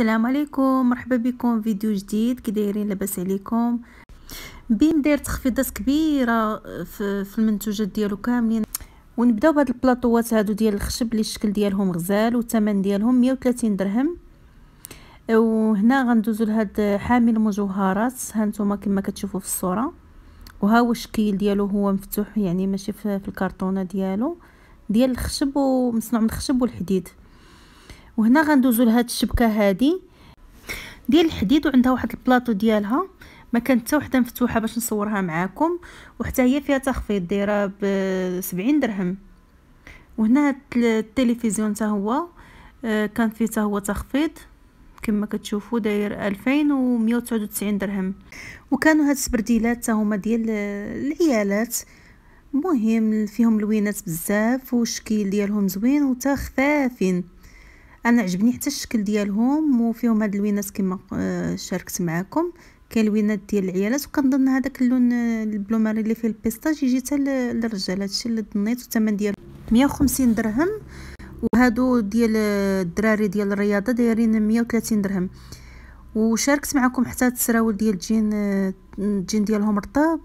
السلام عليكم مرحبا بكم فيديو جديد كي دايرين لاباس عليكم بين داير تخفيضات كبيره في, في المنتوجات ديالو كاملين ونبداو بهاد البلاطوات هادو ديال الخشب اللي الشكل ديالهم غزال والثمن ديالهم 130 درهم وهنا غندوزو لهاد حامل مجوهرات نتوما كما كتشوفوا في الصوره وها هو الشكل ديالو هو مفتوح يعني ماشي في الكرتونه ديالو ديال الخشب ومصنوع من الخشب والحديد وهنا غندوزو لهاد الشبكه هادي ديال الحديد وعندها واحد البلاطو ديالها ما كانت حتى وحده مفتوحه باش نصورها معاكم وحتى هي فيها تخفيض دايره ب 70 درهم وهنا التلفزيون حتى هو آه، كان فيه حتى هو تخفيض كما كتشوفوا داير 2199 درهم وكانوا هاد السبرديلات حتى هما ديال آه، العيالات مهم فيهم لوينات بزاف والشكل ديالهم زوين وتخفافين خفافين انا عجبني حتى الشكل ديالهم وفيهم هاد اللوينات كما آه، شاركت معكم كاين لوينات ديال العيالات وكنظن هذاك اللون آه، البلوماري اللي فيه البيستاج يجي حتى للرجال هادشي اللي ظنيت الثمن ديالو 150 درهم وهادو ديال آه، الدراري ديال الرياضه دايرين 130 درهم وشاركت معكم حتى التسراول ديال الجين الجين ديالهم رطاب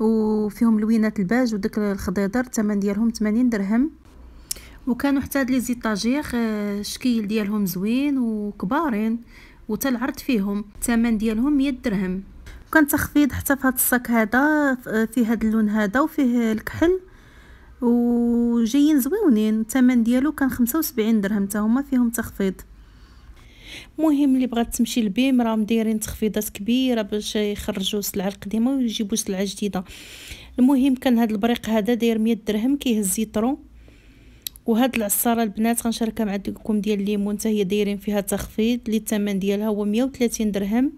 وفيهم لوينات الباج وداك الخضيضر الثمن ديالهم 80 درهم وكانوا حتى هاد لي زيطاجيغ الشكيل آه، ديالهم زوين وكبارين وتا العرض فيهم الثمن ديالهم 100 درهم وكان تخفيض حتى في هاد الصاك هذا فيه هاد اللون هذا وفيه الكحل وجايين زويونين الثمن ديالو كان 75 درهم حتى هما فيهم تخفيض مهم اللي بغات تمشي لبيم راهم دايرين تخفيضات كبيره باش يخرجوا السلعه القديمه ويجيبوا سلعه جديده المهم كان هاد البريق هذا داير 100 درهم كيهز زيترون وهاد العصاره البنات غنشاركها مع ديكم ديال الليمون حتى هي دايرين فيها تخفيض اللي الثمن ديالها هو 130 درهم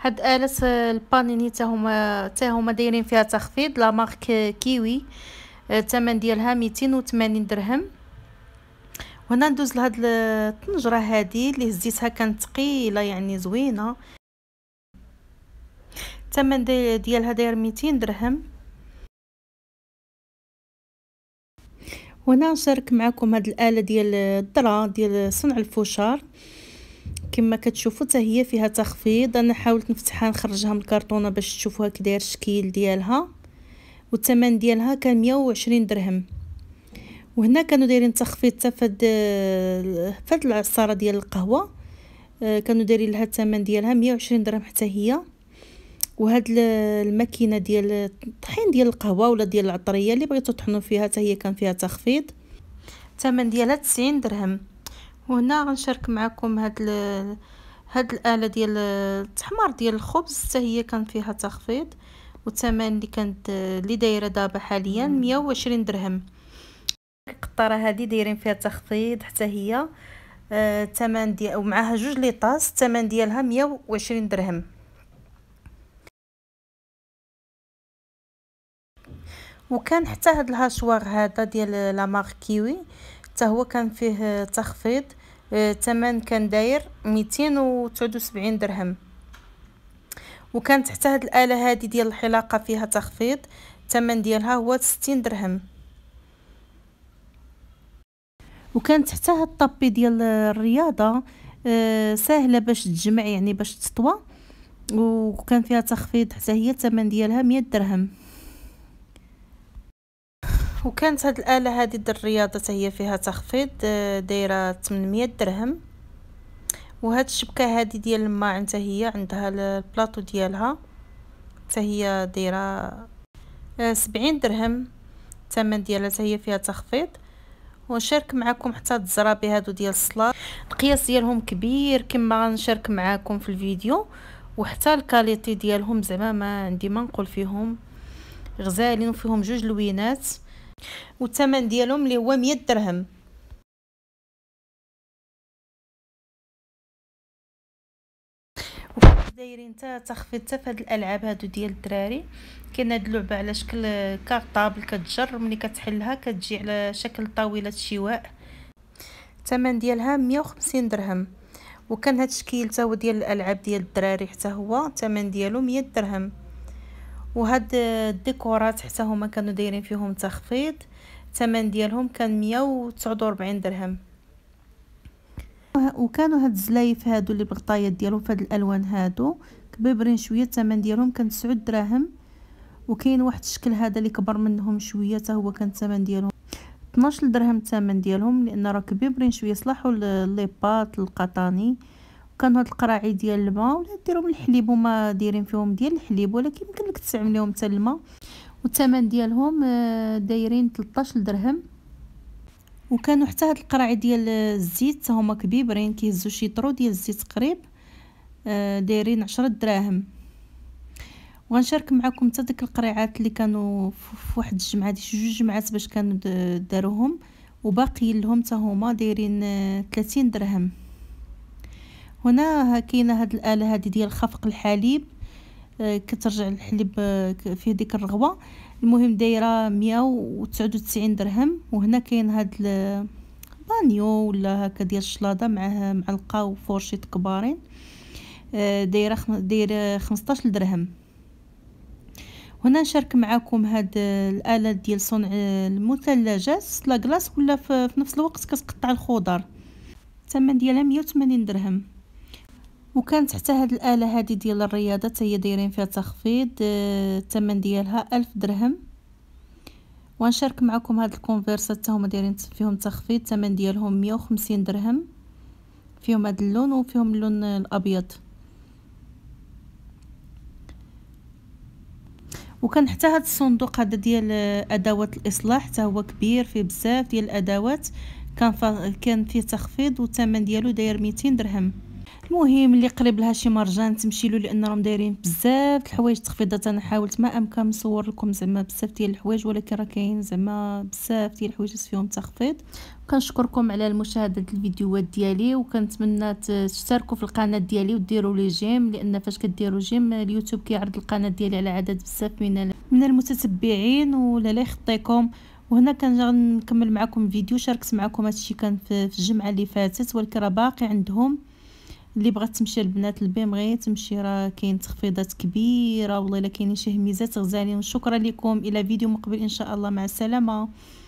هاد آلة البانيني حتى هما حتى هما دايرين فيها تخفيض لا مارك كيوي آه، الثمن ديالها 280 درهم وهنا ندوز لهاد الطنجره هادي اللي هزيتها كانت ثقيله يعني زوينه الثمن ديالها داير 200 درهم وهنا نشارك معكم هاد الاله ديال الدره ديال صنع الفوشار كما كتشوفوا حتى هي فيها تخفيض انا حاولت نفتحها نخرجها من الكرتونه باش تشوفوها كي داير الشكل ديالها والثمن ديالها كان 120 درهم وهنا كانوا دايرين تخفيض حتى فهاد فهاد العصاره ديال القهوه آه، كانوا دايرين لها الثمن ديالها 120 درهم حتى هي وهاد الماكينه ديال الطحين ديال القهوه ولا ديال العطريه اللي بغيتو تطحنوا فيها حتى هي كان فيها تخفيض الثمن ديالها 90 درهم وهنا غنشارك معكم هاد ال... هاد الاله ديال التحمار ديال الخبز حتى هي كان فيها تخفيض والثمن اللي كانت اللي دايره دابا حاليا 120 درهم القطاره هادي دايرين فيها تخفيض حتى هي آه، الثمن آه ديال ومعها جوج ليطاس الثمن ديالها 120 درهم وكان حتى هاد الهاشوار هذا ديال لا كيوي حتى هو كان فيه تخفيض آه، الثمن كان داير 279 درهم وكانت حتى هاد الاله هادي ديال الحلاقه فيها تخفيض الثمن ديالها هو 60 درهم وكانت حتى هاد الطبي ديال الرياضه آه، سهله باش تجمع يعني باش تطوى وكان فيها تخفيض حتى هي الثمن ديالها 100 درهم وكانت هاد الاله هذه ديال الرياضه هي فيها تخفيض آه، دايره 800 درهم وهاد الشبكه هذه ديال الماء انت هي عندها البلاطو ديالها حتى هي دايره 70 آه، درهم الثمن ديالها حتى هي فيها تخفيض ونشارك معكم حتى الزرابي هادو ديال الصلاه القياس ديالهم كبير كما غنشارك معكم في الفيديو وحتى الكاليتي ديالهم زعما ما عندي ما نقول فيهم غزالين فيهم جوج لوينات والثمن ديالهم اللي هو 100 درهم دايرين حتى تخفيض حتى فهاد الالعاب هادو ديال الدراري كاين هاد اللعبه على شكل كارطابل كتجر ملي كتحلها كتجي على شكل طاوله شواء الثمن ديالها 150 درهم وكان هاد الشكل تا هو ديال الالعاب ديال الدراري حتى هو الثمن ديالو 100 درهم وهاد الديكورات حتى هما كانوا دايرين فيهم تخفيض الثمن ديالهم كان 149 درهم وكانوا هاد الزلايف هادو اللي بغطايات ديالهم فهاد الالوان هادو كبيبرين شويه الثمن ديالهم كان 9 دراهم وكاين واحد الشكل هذا اللي كبر منهم شويه حتى هو كان الثمن ديالهم 12 درهم الثمن ديالهم لان راه كبيبرين شويه صلاحوا الليبات القطاني كانوا هاد القراعي ديال الماء ولا ديرهم الحليب وما دايرين فيهم ديال الحليب ولكن يمكن لك تستعمليهم حتى الماء والثمن ديالهم آه، دايرين 13 درهم وكانوا حتى هاد القراعي ديال الزيت هما كبيبرين كيهزوا شي طرو ديال الزيت قريب آه، دايرين 10 دراهم وغنشارك معكم حتى ديك القريعات اللي كانوا في واحد الجمعه دي جوج جمعات باش كانوا داروهم وباقي لهم حتى هما دايرين 30 آه، درهم هنا كاينه هاد الاله هادي ديال خفق الحليب آه، كترجع الحليب آه، فيه ديك الرغوه المهم دايره 199 درهم وهنا كاين هاد بانيو ولا هكا ديال الشلاضه معاه معلقه وفورشيت كبارين آه، دايره دايره 15 درهم هنا نشارك معكم هاد الالات ديال صنع المثلجات لا كلاص ولا في نفس الوقت كتقطع الخضر الثمن ديالها 180 درهم وكانت حتى هاد الاله هادي ديال الرياضه تاهي هي دايرين فيها تخفيض آه، الثمن ديالها ألف درهم ونشارك معكم هاد الكونفيرسات حتى هما دايرين فيهم تخفيض الثمن ديالهم 150 درهم فيهم هاد اللون وفيهم اللون الابيض وكان حتى هاد الصندوق هذا ديال آه، ادوات الاصلاح حتى هو كبير فيه بزاف ديال الادوات كان كان فيه تخفيض والثمن ديالو داير 200 درهم المهم اللي قريب لها شي مرجان تمشي له لان راهم دايرين بزاف الحوايج تخفيضات انا حاولت ما امكن نصور لكم زعما بزاف ديال الحوايج ولكن راه كاين زعما بزاف ديال الحوايج فيهم تخفيض كنشكركم على مشاهده الفيديوهات ديالي وكنتمنى تشتركوا في القناه ديالي وديروا لي جيم لان فاش كديروا جيم اليوتيوب كيعرض القناه ديالي على عدد بزاف من من المتتبعين ولا لا يخطيكم وهنا كنكمل معكم فيديو شاركت معكم هادشي كان في الجمعه اللي فاتت ولكن راه باقي عندهم اللي بغات تمشي البنات البيمغي تمشي راه كاين تخفيضات كبيره والله الا كاينين شي هميزات غزالين شكرا لكم الى فيديو مقبل ان شاء الله مع السلامه